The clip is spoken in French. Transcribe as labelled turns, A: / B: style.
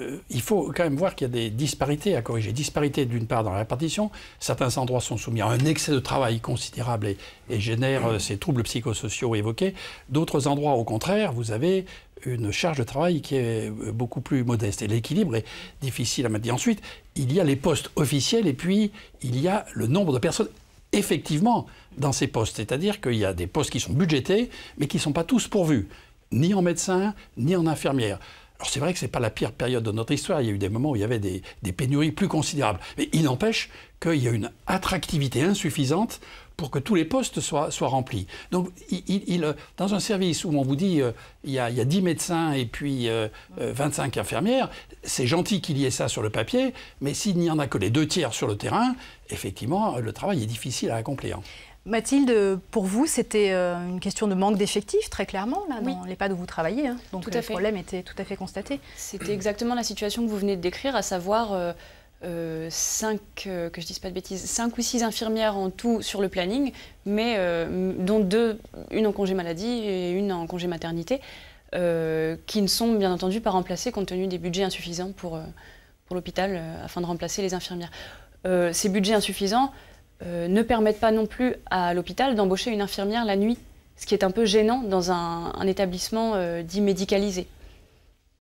A: Euh, il faut quand même voir qu'il y a des disparités à corriger. Disparités d'une part dans la répartition, certains endroits sont soumis à un excès de travail considérable et, génèrent euh, ces troubles psychosociaux évoqués. D'autres endroits, au contraire, vous avez une charge de travail qui est euh, beaucoup plus modeste. Et l'équilibre est difficile à maintenir. Ensuite, il y a les postes officiels et puis il y a le nombre de personnes effectivement dans ces postes. C'est-à-dire qu'il y a des postes qui sont budgétés, mais qui ne sont pas tous pourvus, ni en médecin, ni en infirmières. Alors c'est vrai que ce n'est pas la pire période de notre histoire, il y a eu des moments où il y avait des, pénuries plus considérables, mais il n'empêche qu'il y a une attractivité insuffisante pour que tous les postes soient, soient remplis. Donc, euh, dans un service où on vous dit euh, il, y a, il, 10 médecins et puis 25 euh, infirmières, c'est gentil qu'il y ait ça sur le papier, mais s'il n'y en a que les deux tiers sur le terrain, effectivement, le travail est difficile à accomplir.
B: Mathilde, pour vous, c'était euh, une question de manque d'effectifs,
C: très clairement, dans oui. l'EHPAD où vous travaillez. Hein. Donc euh, le problème était tout à fait constaté. C'était exactement la situation que vous venez de décrire, à savoir 5, euh, que je dise pas de bêtises, 5 ou 6 infirmières en tout sur le planning, mais dont deux, une en congé maladie et une en congé maternité, qui ne sont bien entendu pas remplacées compte tenu des budgets insuffisants pour, pour l'hôpital afin de remplacer les infirmières. ces budgets insuffisants, euh, ne permettent pas non plus à l'hôpital d'embaucher une infirmière la nuit, ce qui est un peu gênant dans un, établissement euh, dit médicalisé.